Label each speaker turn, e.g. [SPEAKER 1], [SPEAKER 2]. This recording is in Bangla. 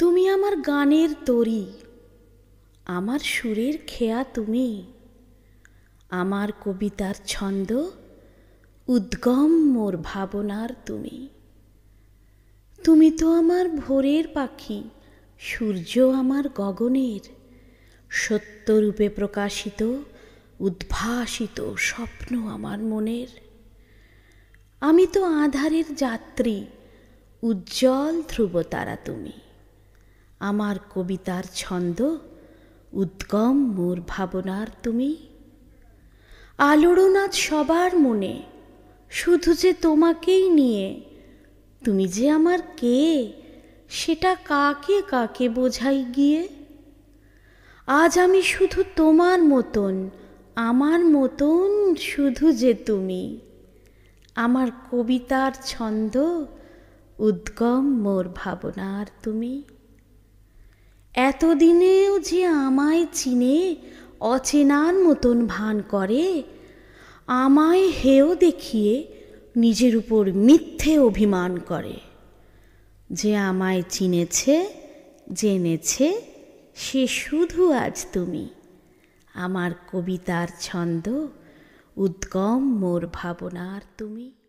[SPEAKER 1] তুমি আমার গানের তরি আমার সুরের খেয়া তুমি আমার কবিতার ছন্দ উদ্গম মোর ভাবনার তুমি তুমি তো আমার ভোরের পাখি সূর্য আমার গগনের সত্যরূপে প্রকাশিত উদ্ভাসিত স্বপ্ন আমার মনের আমি তো আধারের যাত্রী উজ্জ্বল ধ্রুবতারা তুমি আমার কবিতার ছন্দ উদ্গম মোর ভাবনার তুমি আলোড়ন আজ সবার মনে শুধু যে তোমাকেই নিয়ে তুমি যে আমার কে সেটা কাকে কাকে বোঝাই গিয়ে আজ আমি শুধু তোমার মতন আমার মতন শুধু যে তুমি আমার কবিতার ছন্দ উদ্গম মোর ভাবনার তুমি এতদিনেও যে আমায় চিনে অচেনার মতন ভান করে আমায় হেও দেখিয়ে নিজের উপর মিথ্যে অভিমান করে যে আমায় চিনেছে জেনেছে সে শুধু আজ তুমি আমার কবিতার ছন্দ উদ্গম মোর ভাবনার তুমি